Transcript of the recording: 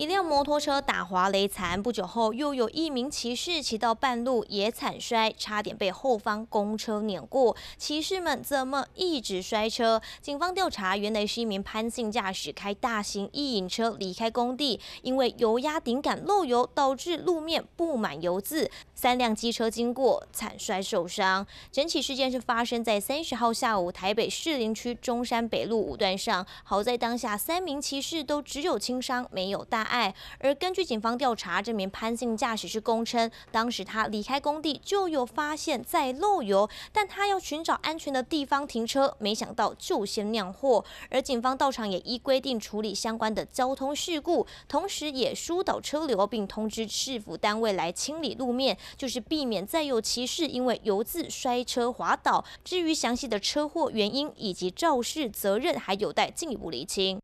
一辆摩托车打滑雷残，不久后又有一名骑士骑到半路也惨摔，差点被后方公车碾过。骑士们怎么一直摔车？警方调查，原来是一名潘姓驾驶开大型一引车离开工地，因为油压顶杆漏油，导致路面布满油渍。三辆机车经过，惨摔受伤。整起事件是发生在三十号下午台北市林区中山北路五段上。好在当下三名骑士都只有轻伤，没有大。而根据警方调查，这名潘姓驾驶士供称，当时他离开工地就有发现在漏油，但他要寻找安全的地方停车，没想到就先酿祸。而警方到场也依规定处理相关的交通事故，同时也疏导车流，并通知市府单位来清理路面，就是避免再有骑士因为油渍摔车滑倒。至于详细的车祸原因以及肇事责任，还有待进一步厘清。